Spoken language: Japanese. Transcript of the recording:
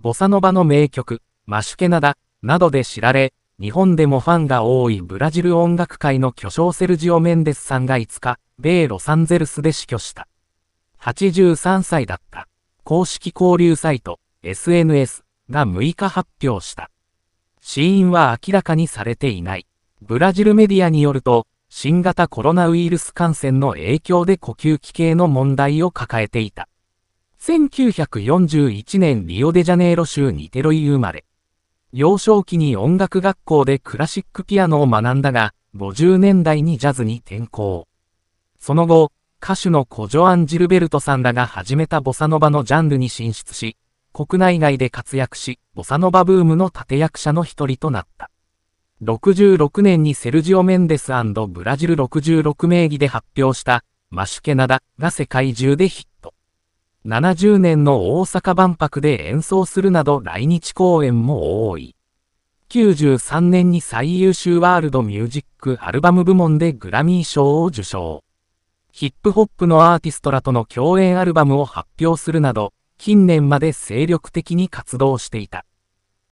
ボサノバの名曲、マシュケナダ、などで知られ、日本でもファンが多いブラジル音楽界の巨匠セルジオ・メンデスさんが5日、米ロサンゼルスで死去した。83歳だった。公式交流サイト、SNS が6日発表した。死因は明らかにされていない。ブラジルメディアによると、新型コロナウイルス感染の影響で呼吸器系の問題を抱えていた。1941年リオデジャネイロ州ニテロイ生まれ。幼少期に音楽学校でクラシックピアノを学んだが、50年代にジャズに転向。その後、歌手のコジョアン・ジルベルトさんらが始めたボサノバのジャンルに進出し、国内外で活躍し、ボサノバブームの立役者の一人となった。66年にセルジオ・メンデスブラジル66名義で発表した、マシュケナダが世界中でヒット。70年の大阪万博で演奏するなど来日公演も多い。93年に最優秀ワールドミュージックアルバム部門でグラミー賞を受賞。ヒップホップのアーティストらとの共演アルバムを発表するなど、近年まで精力的に活動していた。